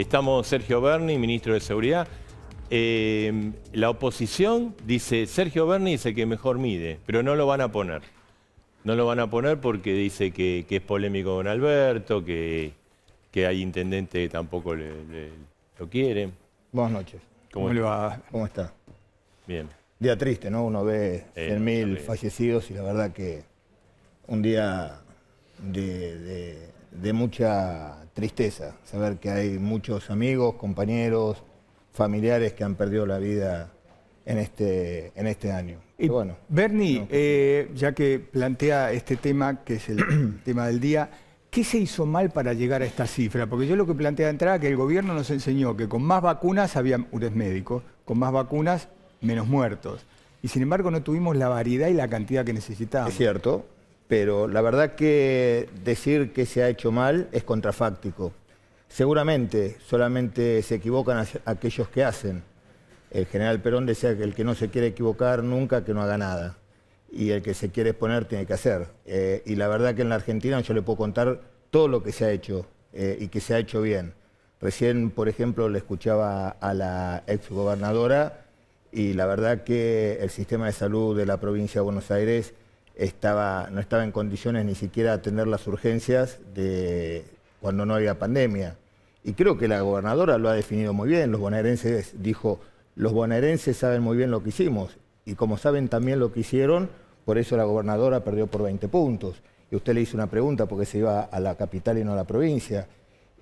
Estamos Sergio Berni, ministro de Seguridad. Eh, la oposición dice, Sergio Berni es el que mejor mide, pero no lo van a poner. No lo van a poner porque dice que, es polémico con Alberto, que, que hay intendente que tampoco lo quiere. Buenas noches. ¿Cómo, le va? ¿Cómo está? Bien. Día triste, ¿no? Uno ve 100.000 eh, fallecidos y la verdad que un día de de mucha tristeza, saber que hay muchos amigos, compañeros, familiares que han perdido la vida en este, en este año. Y bueno, Bernie, eh, ya que plantea este tema, que es el tema del día, ¿qué se hizo mal para llegar a esta cifra? Porque yo lo que plantea de entrada es que el gobierno nos enseñó que con más vacunas había, un médico, con más vacunas menos muertos. Y sin embargo no tuvimos la variedad y la cantidad que necesitábamos. Es cierto, pero la verdad que decir que se ha hecho mal es contrafáctico. Seguramente solamente se equivocan aquellos que hacen. El general Perón decía que el que no se quiere equivocar nunca, que no haga nada. Y el que se quiere exponer tiene que hacer. Eh, y la verdad que en la Argentina yo le puedo contar todo lo que se ha hecho eh, y que se ha hecho bien. Recién, por ejemplo, le escuchaba a la exgobernadora y la verdad que el sistema de salud de la provincia de Buenos Aires estaba, no estaba en condiciones ni siquiera de atender las urgencias de cuando no había pandemia. Y creo que la gobernadora lo ha definido muy bien, los bonaerenses, dijo, los bonaerenses saben muy bien lo que hicimos y como saben también lo que hicieron, por eso la gobernadora perdió por 20 puntos. Y usted le hizo una pregunta porque se iba a la capital y no a la provincia.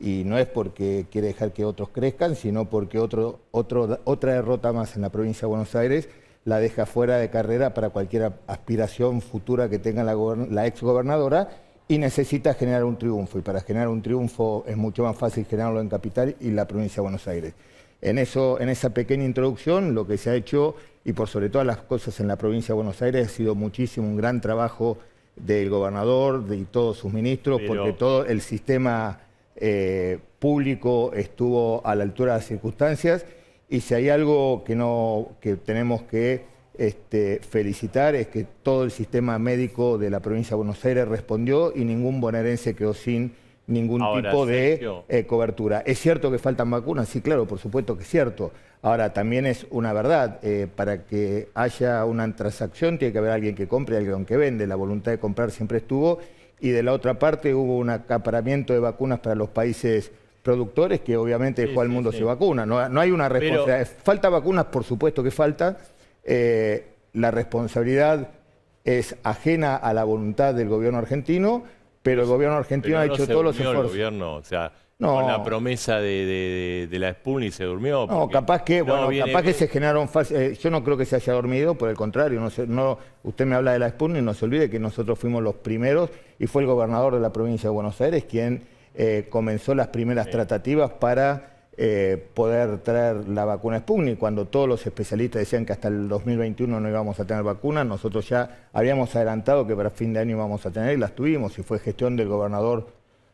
Y no es porque quiere dejar que otros crezcan, sino porque otro, otra derrota más en la provincia de Buenos Aires la deja fuera de carrera para cualquier aspiración futura que tenga la, exgobernadora y necesita generar un triunfo. Y para generar un triunfo es mucho más fácil generarlo en Capital y la provincia de Buenos Aires. En, eso, en esa pequeña introducción, lo que se ha hecho, y por sobre todas las cosas en la provincia de Buenos Aires, ha sido muchísimo un gran trabajo del gobernador de, y todos sus ministros, porque todo el sistema eh, público estuvo a la altura de las circunstancias y si hay algo que, no, que tenemos que este, felicitar es que todo el sistema médico de la provincia de Buenos Aires respondió y ningún bonaerense quedó sin ningún tipo de eh, cobertura. ¿Es cierto que faltan vacunas? Sí, claro, por supuesto que es cierto. Ahora, también es una verdad, eh, para que haya una transacción tiene que haber alguien que compre y alguien que vende. La voluntad de comprar siempre estuvo y de la otra parte hubo un acaparamiento de vacunas para los países productores que obviamente dejó mundo se vacuna. No, hay una responsabilidad. Eh, falta vacunas, por supuesto que falta. Eh, la responsabilidad es ajena a la voluntad del gobierno argentino, pero el gobierno argentino ha hecho todos los esfuerzos. El gobierno, o sea, Con la promesa de, la de la se durmió. No, capaz que, bueno, capaz que se generaron eh, yo no creo que se haya dormido, por el contrario, no, no usted me habla de la Sputnik, no se olvide que nosotros fuimos los primeros y fue el gobernador de la provincia de Buenos Aires quien eh, comenzó las primeras tratativas para eh, poder traer la vacuna Sputnik. Cuando todos los especialistas decían que hasta el 2021 no íbamos a tener vacunas, nosotros ya habíamos adelantado que para fin de año íbamos a tener y las tuvimos, y fue gestión del gobernador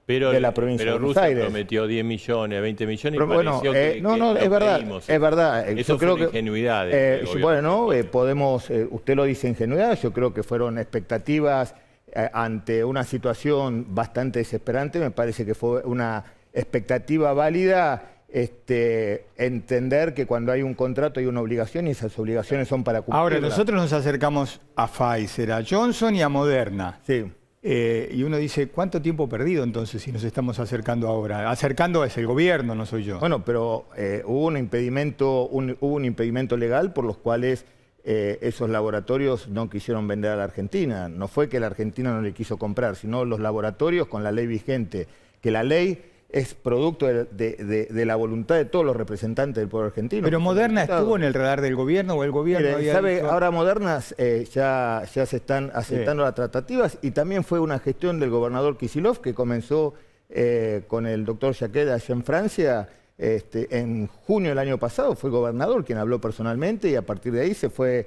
de la provincia de Buenos Aires. prometió 10 millones, 20 millones y pareció bueno, eh, no, no, es, verdad, es verdad. Eso creo que bueno, podemos, usted lo dice ingenuidad, yo creo que fueron expectativas eh, ante una situación bastante desesperante, me parece que fue una expectativa válida este, entender que cuando hay un contrato hay una obligación y esas obligaciones son para cumplir. Ahora, nosotros nos acercamos a Pfizer, a Johnson y a Moderna. Sí. Eh, y uno dice, ¿cuánto tiempo perdido entonces si nos estamos acercando ahora? Acercando es el gobierno, no soy yo. Bueno, pero eh, hubo, un impedimento, un, hubo un impedimento legal por los cuales eh, esos laboratorios no quisieron vender a la Argentina. No fue que la Argentina no le quiso comprar, sino los laboratorios con la ley vigente, que la ley es producto de, la voluntad de todos los representantes del pueblo argentino. ¿Pero Moderna estuvo en el radar del gobierno o el gobierno sabe, Ahora Modernas eh, ya, se están aceptando las tratativas y también fue una gestión del gobernador Kisilov que comenzó eh, con el doctor Jaquet allá en Francia este, en junio del año pasado fue el gobernador quien habló personalmente y a partir de ahí se fue,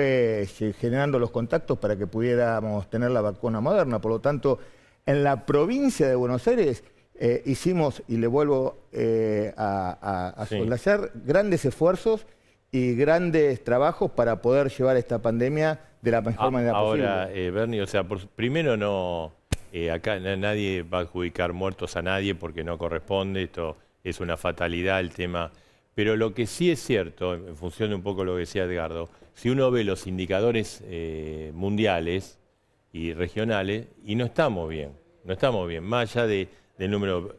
eh, generando los contactos para que pudiéramos tener la vacuna moderna. Por lo tanto, en la provincia de Buenos Aires eh, hicimos, y le vuelvo eh, a, a, grandes esfuerzos y grandes trabajos para poder llevar esta pandemia de la mejor ah, manera posible. Ahora, o sea, primero no, acá nadie va a adjudicar muertos a nadie porque no corresponde, esto es una fatalidad el tema. Pero lo que sí es cierto, en función de un poco lo que decía Edgardo, si uno ve los indicadores eh, mundiales y regionales, y no estamos bien, no estamos bien, más allá del número...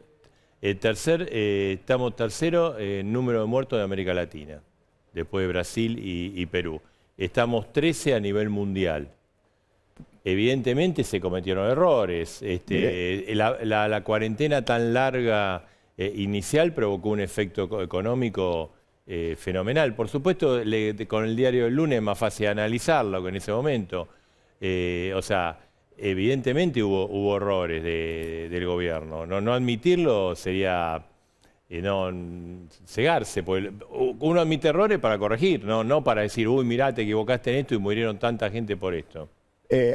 el tercer, eh, estamos tercero eh, en número de muertos de América Latina, después de Brasil y, Perú. Estamos 13 a nivel mundial evidentemente se cometieron errores. Este, la, la, cuarentena tan larga eh, inicial provocó un efecto económico eh, fenomenal. Por supuesto, con el diario del lunes es más fácil analizarlo que en ese momento. Eh, o sea, evidentemente hubo, errores del gobierno. No, admitirlo sería no cegarse. uno admite errores para corregir, no, para decir, uy, mirá, te equivocaste en esto y murieron tanta gente por esto.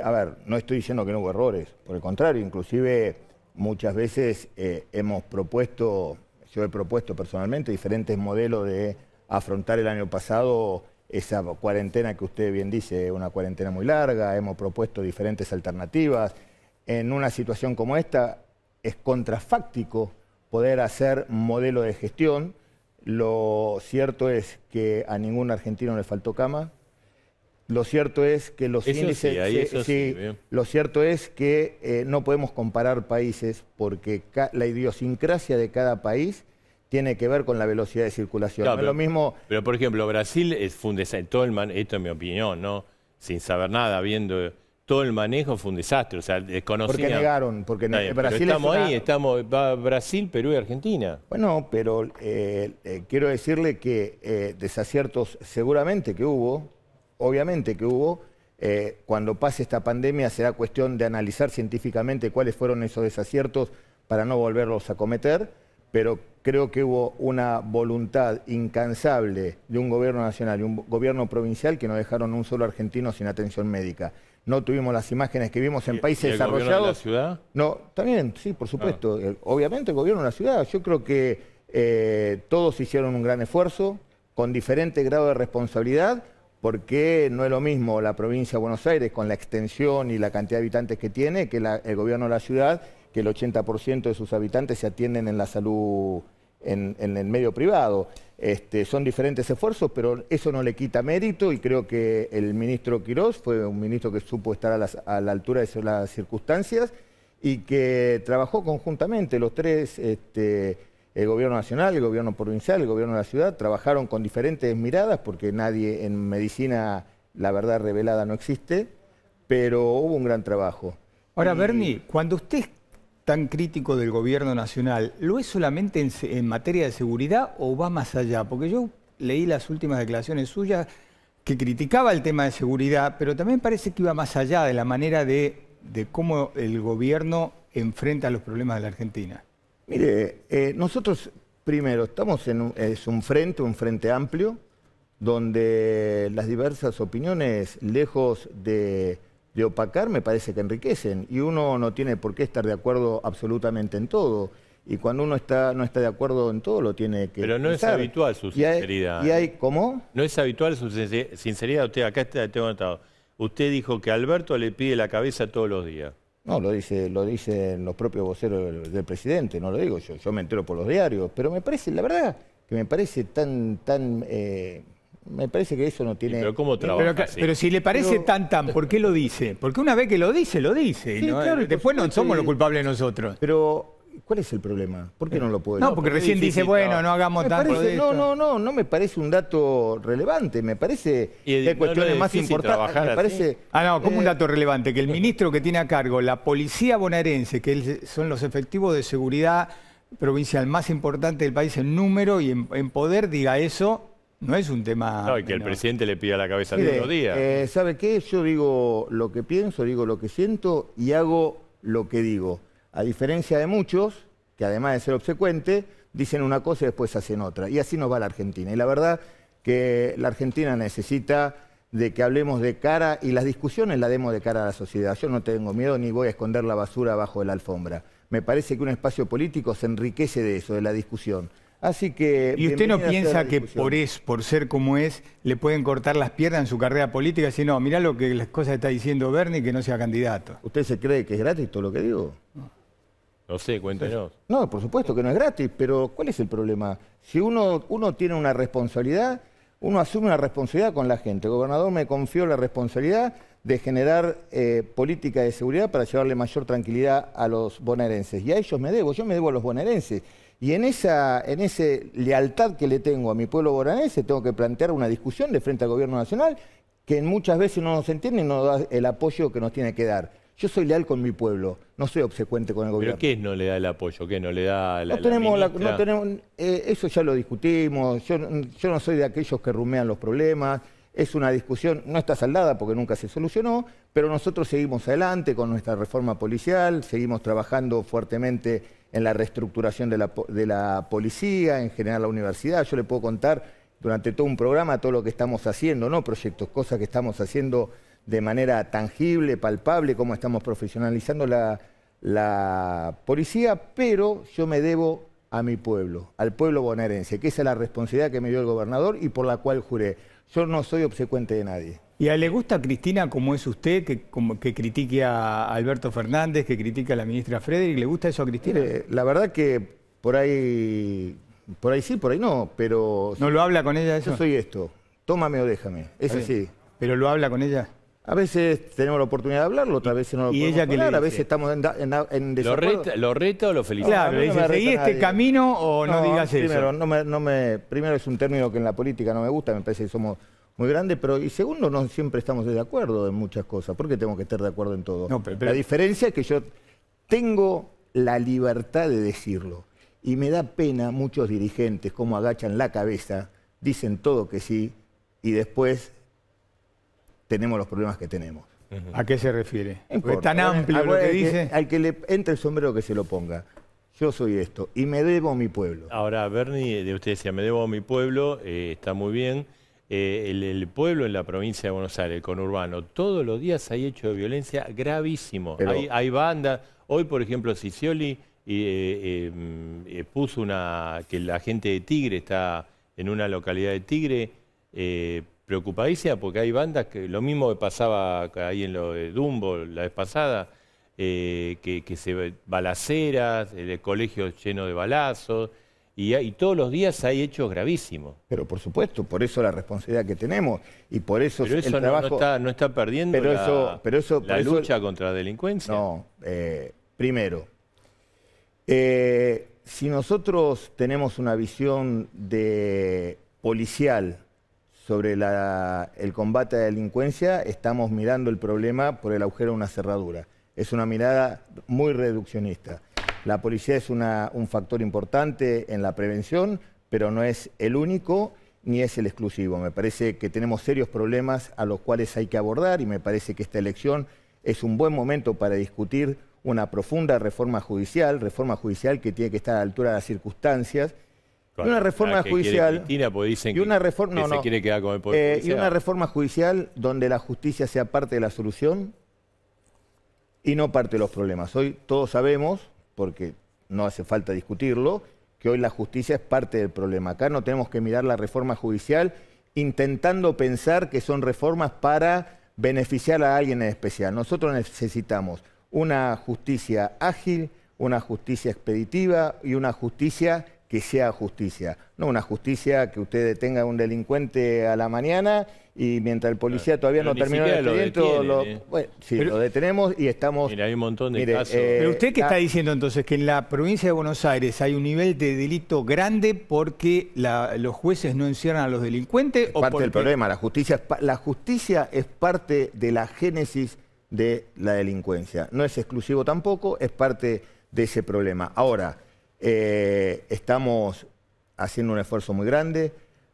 a ver, no estoy diciendo que no hubo errores, por el contrario, inclusive Muchas veces eh, hemos propuesto, yo he propuesto personalmente diferentes modelos de afrontar el año pasado esa cuarentena que usted bien dice, una cuarentena muy larga, hemos propuesto diferentes alternativas. En una situación como esta es contrafáctico poder hacer modelo de gestión. Lo cierto es que a ningún argentino le faltó cama, lo cierto es que los índices... Sí, lo cierto es que eh, no podemos comparar países porque la idiosincrasia de cada país tiene que ver con la velocidad de circulación. pero, lo mismo... Pero, por ejemplo, Brasil es, fue un desastre. el Esto es mi opinión, ¿no? Sin saber nada, viendo... Todo el manejo fue un desastre, o sea, ¿Por Porque negaron, porque no, Brasil estamos ahí, estamos, va Brasil, Perú y Argentina. Bueno, pero eh, eh, quiero decirle que desaciertos seguramente que hubo, obviamente que hubo, eh, cuando pase esta pandemia será cuestión de analizar científicamente cuáles fueron esos desaciertos para no volverlos a cometer, pero creo que hubo una voluntad incansable de un gobierno nacional y un gobierno provincial que no dejaron un solo argentino sin atención médica. No tuvimos las imágenes que vimos en países el desarrollados. Gobierno de la ciudad? No, también, sí, por supuesto. Ah. Obviamente el gobierno de la ciudad. Yo creo que eh, todos hicieron un gran esfuerzo, con diferente grado de responsabilidad, porque no es lo mismo la provincia de Buenos Aires con la extensión y la cantidad de habitantes que tiene que el gobierno de la ciudad, que el 80% de sus habitantes se atienden en la salud, en, el medio privado. Este, son diferentes esfuerzos, pero eso no le quita mérito y creo que el ministro Quirós fue un ministro que supo estar a, la altura de las circunstancias y que trabajó conjuntamente los tres... Este, el gobierno nacional, el gobierno provincial, el gobierno de la ciudad, trabajaron con diferentes miradas, porque nadie en medicina, la verdad revelada no existe, pero hubo un gran trabajo. Ahora, Berni, cuando usted es tan crítico del gobierno nacional, ¿lo es solamente en, materia de seguridad o va más allá? Porque yo leí las últimas declaraciones suyas que criticaba el tema de seguridad, pero también parece que iba más allá de la manera de cómo el gobierno enfrenta los problemas de la Argentina. Mire, eh, nosotros primero estamos en un, es un frente, un frente amplio, donde las diversas opiniones, lejos de, opacar, me parece que enriquecen. Y uno no tiene por qué estar de acuerdo absolutamente en todo. Y cuando uno está, no está de acuerdo en todo, lo tiene que. Pero no es habitual su sinceridad. ¿Y ¿eh? hay, cómo? No es habitual su sinceridad. Usted, acá está, tengo notado. Usted dijo que Alberto le pide la cabeza todos los días. No, lo, dice, lo dicen los propios voceros del, presidente, no lo digo yo, yo me entero por los diarios, pero me parece, la verdad, que me parece tan, tan, eh, me parece que eso no tiene... Pero ¿cómo eh, trabaja pero, si le parece tan, tan, ¿por qué lo dice? Porque una vez que lo dice, lo dice, sí, claro, Después no somos los culpables nosotros. Pero ¿Cuál es el problema? ¿Por qué eh, no lo puedo No, porque, recién dice, bueno, no, hagamos tanto No, no, no, no me parece un dato relevante, me parece que cuestiones más importantes. parece, ah, no, como un eh, dato relevante, que el eh. ministro que tiene a cargo la policía bonaerense, que son los efectivos de seguridad provincial más importante del país en número y en, poder, diga eso, no es un tema... No, y que el presidente le pida la cabeza todos de otro ¿Sabe qué? Yo digo lo que pienso, digo lo que siento y hago lo que digo a diferencia de muchos, que además de ser obsecuente, dicen una cosa y después hacen otra. Y así nos va la Argentina. Y la verdad que la Argentina necesita de que hablemos de cara y las discusiones las demos de cara a la sociedad. Yo no tengo miedo ni voy a esconder la basura bajo la alfombra. Me parece que un espacio político se enriquece de eso, de la discusión. Así que. ¿Y usted no piensa que por es, por ser como es, le pueden cortar las piernas en su carrera política? Si no, mirá lo que las cosas está diciendo Bernie, que no sea candidato. ¿Usted se cree que es gratis todo lo que digo? No. No sé, cuéntenos. No, por supuesto que no es gratis, pero ¿cuál es el problema? Si uno, tiene una responsabilidad, uno asume una responsabilidad con la gente. El gobernador me confió la responsabilidad de generar eh, política de seguridad para llevarle mayor tranquilidad a los bonaerenses. Y a ellos me debo, yo me debo a los bonaerenses. Y en esa en lealtad que le tengo a mi pueblo bonaerense, tengo que plantear una discusión de frente al gobierno nacional que muchas veces no nos entiende y no nos da el apoyo que nos tiene que dar. Yo soy leal con mi pueblo, no soy obsecuente con el gobierno. ¿Pero qué es no le da el apoyo? ¿Qué no le da la, no tenemos no tenemos, eh, Eso ya lo discutimos, yo, yo no soy de aquellos que rumean los problemas, es una discusión, no está saldada porque nunca se solucionó, pero nosotros seguimos adelante con nuestra reforma policial, seguimos trabajando fuertemente en la reestructuración de la, de la policía, en general la universidad. Yo le puedo contar durante todo un programa todo lo que estamos haciendo, ¿no? Proyectos, cosas que estamos haciendo de manera tangible, palpable, cómo estamos profesionalizando la, policía, pero yo me debo a mi pueblo, al pueblo bonaerense, que esa es la responsabilidad que me dio el gobernador y por la cual juré. Yo no soy obsecuente de nadie. ¿Y a le gusta Cristina como es usted, que, que critique a Alberto Fernández, que critique a la ministra Frederick? ¿Le gusta eso a Cristina? Eh, la verdad que por ahí, por ahí sí, por ahí no, pero... ¿No lo habla con ella eso? Yo soy esto, tómame o déjame, Eso sí ¿Pero lo habla con ella? A veces tenemos la oportunidad de hablarlo, otras veces no lo ¿Y ella que a veces estamos en, desacuerdo. ¿Lo, reto o lo felicito. Claro, dice, este camino o no, digas eso? primero es un término que en la política no me gusta, me parece que somos muy grandes, pero y segundo, no siempre estamos de acuerdo en muchas cosas. ¿Por qué tenemos que estar de acuerdo en todo? la diferencia es que yo tengo la libertad de decirlo y me da pena muchos dirigentes cómo agachan la cabeza, dicen todo que sí y después tenemos los problemas que tenemos. ¿A qué se refiere? Es tan amplio al que le entre el sombrero que se lo ponga. Yo soy esto y me debo a mi pueblo. Ahora, Bernie, de usted decía, me debo a mi pueblo, eh, está muy bien. Eh, el, pueblo en la provincia de Buenos Aires, el conurbano, todos los días hay hecho de violencia gravísimo. hay, bandas. Hoy, por ejemplo, Sicioli eh, puso una. que la gente de Tigre está en una localidad de Tigre preocupadísima porque hay bandas que lo mismo que pasaba ahí en lo de Dumbo la vez pasada, eh, que, que, se balaceras, el colegio lleno de balazos, y, todos los días hay hechos gravísimos. Pero por supuesto, por eso la responsabilidad que tenemos y por eso, pero eso no, está, no está perdiendo pero la, eso, lucha contra la delincuencia. No, eh, primero, eh, si nosotros tenemos una visión de policial sobre el combate a la delincuencia, estamos mirando el problema por el agujero de una cerradura. Es una mirada muy reduccionista. La policía es un factor importante en la prevención, pero no es el único ni es el exclusivo. Me parece que tenemos serios problemas a los cuales hay que abordar y me parece que esta elección es un buen momento para discutir una profunda reforma judicial, reforma judicial que tiene que estar a la altura de las circunstancias una reforma ah, judicial. Eh, y una reforma, Y una reforma judicial donde la justicia sea parte de la solución y no parte de los problemas. Hoy todos sabemos, porque no hace falta discutirlo, que hoy la justicia es parte del problema. Acá no tenemos que mirar la reforma judicial intentando pensar que son reformas para beneficiar a alguien en especial. Nosotros necesitamos una justicia ágil, una justicia expeditiva y una justicia que sea justicia. No una justicia que usted detenga a un delincuente a la mañana y mientras el policía todavía no termina el expediente, ¿eh? lo, detenemos y estamos... Mira, hay un montón de casos. Eh, pero usted qué ah, está diciendo entonces, que en la provincia de Buenos Aires hay un nivel de delito grande porque los jueces no encierran a los delincuentes. Es o parte del problema, la justicia, la justicia es parte de la génesis de la delincuencia. No es exclusivo tampoco, es parte de ese problema. Ahora, eh, estamos haciendo un esfuerzo muy grande.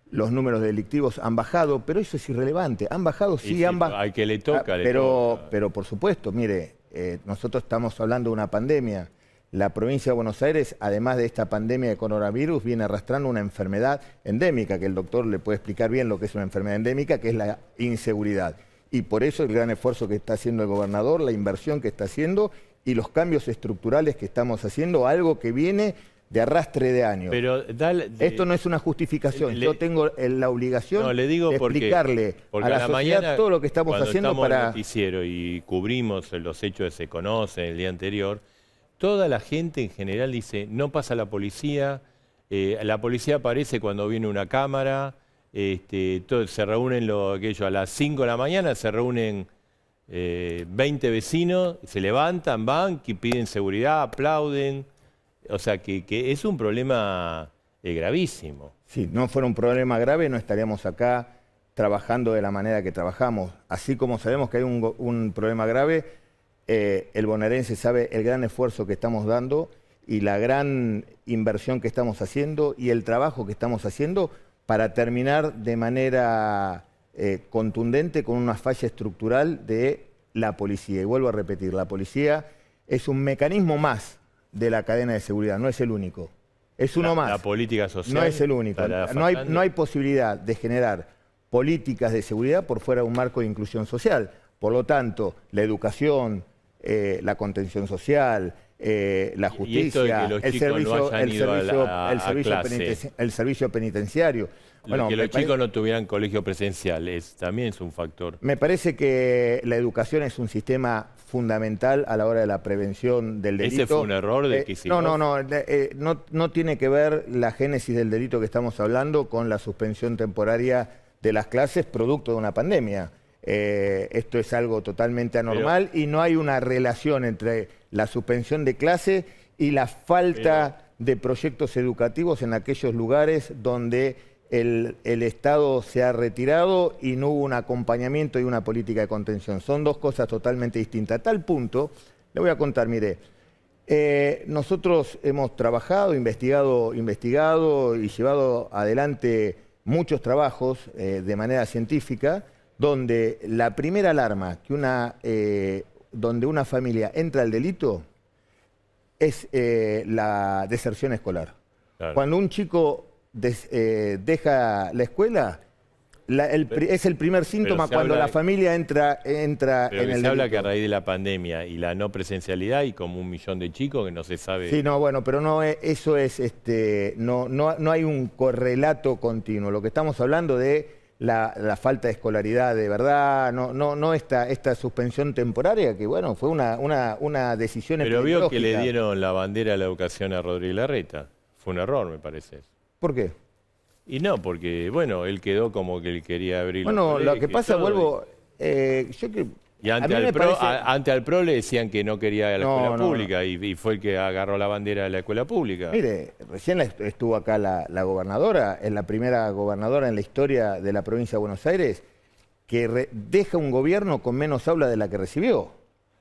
Los números delictivos han bajado, pero eso es irrelevante. Han bajado, sí, han bajado. Hay que le toca, ah, pero, pero por supuesto, mire, eh, nosotros estamos hablando de una pandemia. La provincia de Buenos Aires, además de esta pandemia de coronavirus, viene arrastrando una enfermedad endémica, que el doctor le puede explicar bien lo que es una enfermedad endémica, que es la inseguridad. Y por eso el gran esfuerzo que está haciendo el gobernador, la inversión que está haciendo y los cambios estructurales que estamos haciendo, algo que viene de arrastre de años. Pero Esto no es una justificación. Yo tengo la obligación no, le digo de explicarle a la, mañana, todo lo que estamos cuando haciendo estamos para... noticiero y cubrimos los hechos que se conocen el día anterior, toda la gente en general dice, no pasa la policía, eh, la policía aparece cuando viene una cámara, este, se reúnen lo, aquello, a las 5 de la mañana se reúnen 20 eh, vecinos, se levantan, van, que piden seguridad, aplauden. O sea que, es un problema eh, gravísimo. Si no fuera un problema grave, no estaríamos acá trabajando de la manera que trabajamos. Así como sabemos que hay un, problema grave, eh, el bonaerense sabe el gran esfuerzo que estamos dando y la gran inversión que estamos haciendo y el trabajo que estamos haciendo para terminar de manera eh, contundente con una falla estructural de la policía. Y vuelvo a repetir, la policía es un mecanismo más de la cadena de seguridad, no es el único. Es uno más. La política social. No es el único. No hay, no hay posibilidad de generar políticas de seguridad por fuera de un marco de inclusión social. Por lo tanto, la educación, eh, la contención social, eh, la justicia, el servicio, el servicio, penitenciario, Bueno, que los chicos no tuvieran colegio presencial también es un factor. Me parece que la educación es un sistema fundamental a la hora de la prevención del delito. ¿Ese fue un error de eh, que hicimos? No, no, eh, no, no. tiene que ver la génesis del delito que estamos hablando con la suspensión temporaria de las clases producto de una pandemia. esto es algo totalmente anormal y no hay una relación entre la suspensión de clase y la falta de proyectos educativos en aquellos lugares donde el, Estado se ha retirado y no hubo un acompañamiento y una política de contención. Son dos cosas totalmente distintas. A tal punto, le voy a contar, mire, eh, nosotros hemos trabajado, investigado, investigado y llevado adelante muchos trabajos eh, de manera científica, donde la primera alarma que una eh, donde una familia entra al delito es eh, la deserción escolar. Cuando un chico eh, deja la escuela, es el primer síntoma cuando la familia entra, entra en el. Se habla que a raíz de la pandemia y la no presencialidad y como un millón de chicos que no se sabe. Sí, no, bueno, pero no eh, eso es este, no, no, no hay un correlato continuo. Lo que estamos hablando de la, falta de escolaridad de verdad, no, no, esta, esta suspensión temporaria, que bueno, fue una, una, una decisión Pero vio que le dieron la bandera a la educación a Rodríguez Larreta. Fue un error, me parece. ¿Por qué? Y no, porque, bueno, él quedó como que él quería abrir... Bueno, lo que pasa, vuelvo... Eh, yo que y ante, al pro, le decían que no quería a la escuela pública Y, fue el que agarró la bandera de la escuela pública. Mire, recién estuvo acá la, gobernadora, es la primera gobernadora en la historia de la provincia de Buenos Aires que deja un gobierno con menos aula de la que recibió.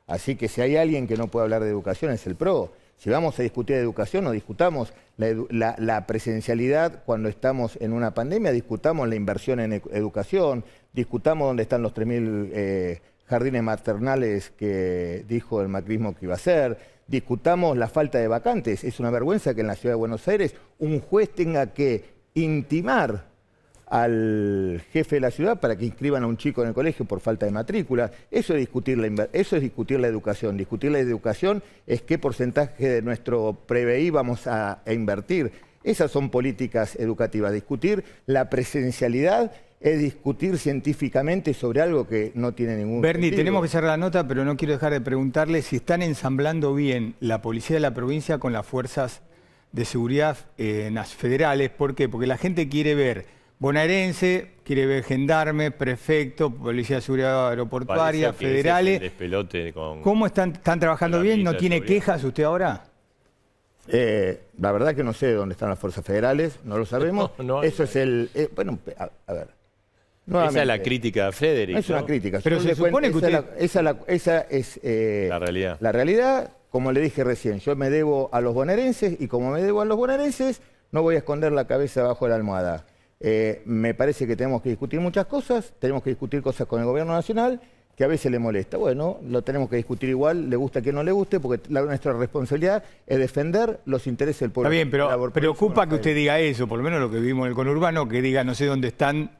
Así que si hay alguien que no puede hablar de educación es el PRO. Si vamos a discutir educación, o discutamos la, presencialidad cuando estamos en una pandemia, discutamos la inversión en educación, discutamos dónde están los 3.000 jardines maternales que dijo el macrismo que iba a ser, discutamos la falta de vacantes. Es una vergüenza que en la ciudad de Buenos Aires un juez tenga que intimar al jefe de la ciudad para que inscriban a un chico en el colegio por falta de matrícula. Eso es discutir la, eso es discutir la educación. Discutir la educación es qué porcentaje de nuestro PBI vamos a invertir. Esas son políticas educativas. Discutir la presencialidad es discutir científicamente sobre algo que no tiene ningún Bernie, tenemos que cerrar la nota, pero no quiero dejar de preguntarle si están ensamblando bien la policía de la provincia con las fuerzas de seguridad eh, federales. ¿Por qué? Porque la gente quiere ver bonaerense, quiere ver gendarme, prefecto, policía de seguridad aeroportuaria, federales. ¿Cómo están, trabajando bien? ¿No tiene quejas usted ahora? Eh, la verdad que no sé dónde están las fuerzas federales, no lo sabemos. Eso es el... Eh, bueno, a ver, esa es la crítica de Frederick. No es una crítica. Pero se supone que usted... Esa, es eh, la realidad. La realidad, como le dije recién, yo me debo a los bonaerenses y como me debo a los bonaerenses, no voy a esconder la cabeza bajo la almohada. Eh, me parece que tenemos que discutir muchas cosas, tenemos que discutir cosas con el gobierno nacional que a veces le molesta. Bueno, lo tenemos que discutir igual, le gusta a no le guste, porque nuestra responsabilidad es defender los intereses del pueblo. Está bien, pero preocupa que usted diga eso, por lo menos lo que vimos en el conurbano, que diga no sé dónde están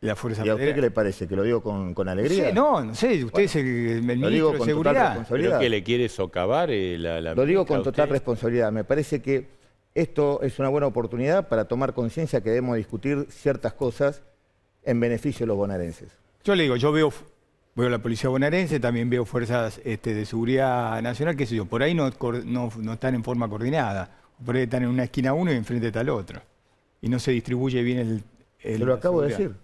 la Fuerza ¿Y a qué le parece? ¿Que lo digo con, alegría? Sí, no, no sé, usted es el, digo con Seguridad. Total responsabilidad. que le quiere socavar eh, la, Lo digo con total responsabilidad. Me parece que esto es una buena oportunidad para tomar conciencia que debemos discutir ciertas cosas en beneficio de los bonaerenses. Yo le digo, yo veo, veo la policía bonaerense, también veo fuerzas este, de seguridad nacional, qué sé yo, por ahí no, no, están en forma coordinada, por ahí están en una esquina uno y enfrente tal otro, y no se distribuye bien el... lo acabo de decir.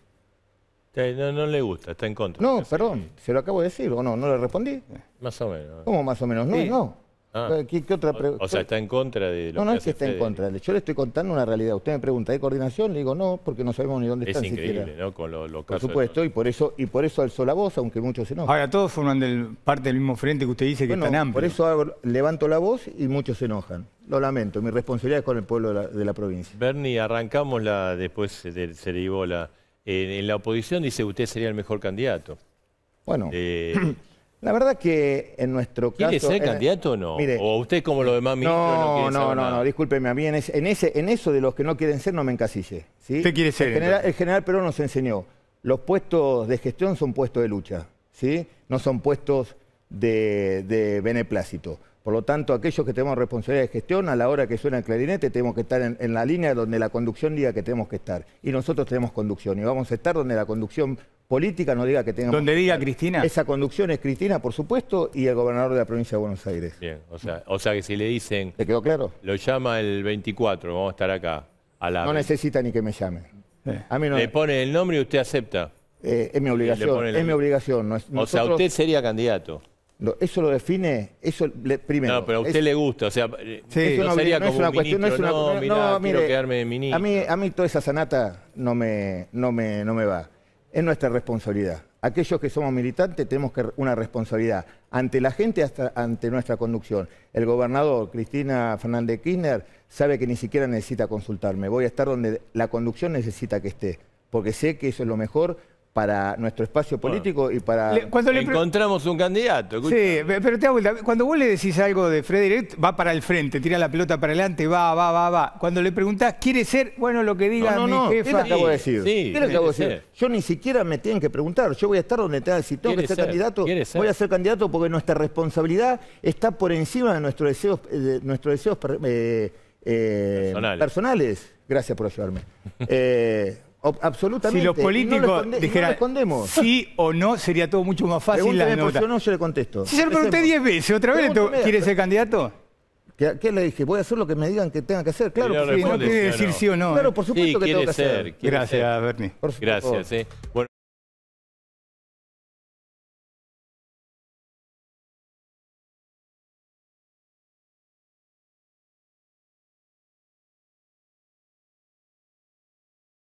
No, no le gusta, está en contra. No, perdón, se lo acabo de decir, o no, no le respondí. Más o menos. ¿Cómo más o menos? No, no. Ah. Eh, ¿Qué, otra pregunta? O, sea, está en contra de lo No, no es que está en contra. Yo le estoy contando una realidad. Usted me pregunta, ¿hay coordinación? Le digo, no, porque no sabemos ni dónde está. es increíble, ¿no? Con lo lo Por supuesto, y por eso y por eso alzó la voz, aunque muchos se enojan. Ahora, todos forman del, parte del mismo frente que usted dice que es tan amplio. Por eso levanto la voz y muchos se enojan. Lo lamento, mi responsabilidad es con el pueblo de la, provincia. Bernie, arrancamos la, después del se derivó en la oposición dice usted sería el mejor candidato. Bueno, eh, la verdad que en nuestro caso... ¿Quiere ser candidato o no? ¿O usted como los demás ministros no, no No, no, discúlpeme, a mí en, en, eso de los que no quieren ser no me encasille. ¿sí? ¿Usted quiere ser? El general, el Perón nos enseñó, los puestos de gestión son puestos de lucha, ¿sí? No son puestos de beneplácito. Por lo tanto, aquellos que tenemos responsabilidad de gestión, a la hora que suena el clarinete, tenemos que estar en, la línea donde la conducción diga que tenemos que estar. Y nosotros tenemos conducción y vamos a estar donde la conducción política nos diga que estar. Donde diga Cristina. Esa conducción es Cristina, por supuesto, y el gobernador de la provincia de Buenos Aires. Bien, o sea, o sea que si le dicen... ¿Te quedó claro? Lo llama el 24, vamos a estar acá. A la... No necesita ni que me llame. A mí no... Le pone el nombre y usted acepta. Eh, es mi obligación, es mi obligación. o sea, usted sería candidato. Eso lo define, eso primero. No, pero a usted le gusta, o sea, no, es una cuestión, no, es una, quedarme A mí, a mí toda esa sanata no me, va. Es nuestra responsabilidad. Aquellos que somos militantes tenemos una responsabilidad ante la gente, hasta ante nuestra conducción. El gobernador Cristina Fernández Kirchner sabe que ni siquiera necesita consultarme. Voy a estar donde la conducción necesita que esté, porque sé que eso es lo mejor para nuestro espacio político y para... Encontramos un candidato. Sí, pero te da vuelta. Cuando vos le decís algo de Frederick, va para el frente, tira la pelota para adelante, va, va, va, va. Cuando le preguntás, ¿quiere ser? Bueno, lo que diga mi jefa. No, acabo de decir? ¿Qué acabo de Yo ni siquiera me tienen que preguntar. Yo voy a estar donde tenga. Si tengo que ser, candidato, voy a ser candidato porque nuestra responsabilidad está por encima de nuestros deseos, eh, nuestros deseos eh, eh, personales. Gracias por ayudarme. eh, absolutamente. Si los políticos dijeran sí o no, sería todo mucho más fácil la nota. Yo no, yo le contesto. Si se lo pregunté 10 veces, otra vez, ¿Quieres ser candidato? ¿Qué, le dije? Voy a hacer lo que me digan que tenga que hacer. Claro, que sí, no quiere decir sí o no. Claro, por supuesto que tengo que ser, hacer. Gracias, Bernie. Gracias, sí. Eh. Bueno.